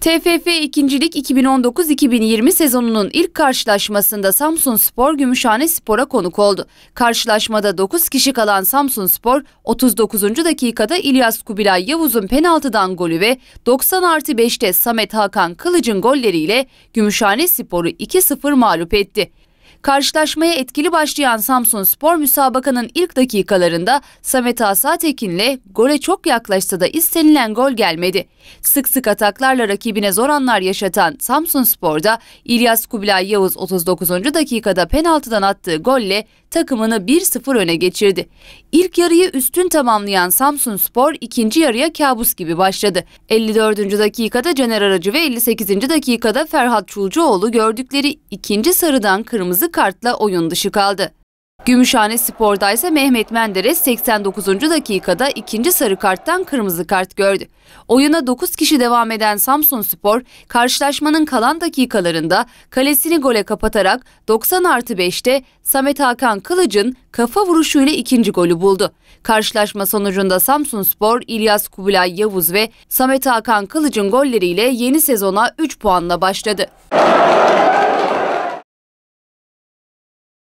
TFF ikincilik 2019-2020 sezonunun ilk karşılaşmasında Samsun Spor Gümüşhane Spor'a konuk oldu. Karşılaşmada 9 kişi kalan Samsun Spor 39. dakikada İlyas Kubilay Yavuz'un penaltıdan golü ve 90 artı 5'te Samet Hakan Kılıç'ın golleriyle Gümüşhane Spor'u 2-0 mağlup etti. Karşılaşmaya etkili başlayan Samsun Spor müsabakanın ilk dakikalarında Samet Asatekin'le gole çok yaklaşsa da istenilen gol gelmedi. Sık sık ataklarla rakibine zor anlar yaşatan Samsun Spor'da İlyas Kubilay Yavuz 39. dakikada penaltıdan attığı golle takımını 1-0 öne geçirdi. İlk yarıyı üstün tamamlayan Samsun Spor ikinci yarıya kabus gibi başladı. 54. dakikada Caner Aracı ve 58. dakikada Ferhat Çulcuoğlu gördükleri ikinci sarıdan kırmızı kartla oyun dışı kaldı. Gümüşhane Spor'da ise Mehmet Menderes 89. dakikada ikinci sarı karttan kırmızı kart gördü. Oyuna 9 kişi devam eden Samsun Spor, karşılaşmanın kalan dakikalarında kalesini gole kapatarak 90 artı 5'te Samet Hakan Kılıç'ın kafa vuruşuyla ikinci golü buldu. Karşılaşma sonucunda Samsun Spor, İlyas Kubilay Yavuz ve Samet Hakan Kılıç'ın golleriyle yeni sezona 3 puanla başladı.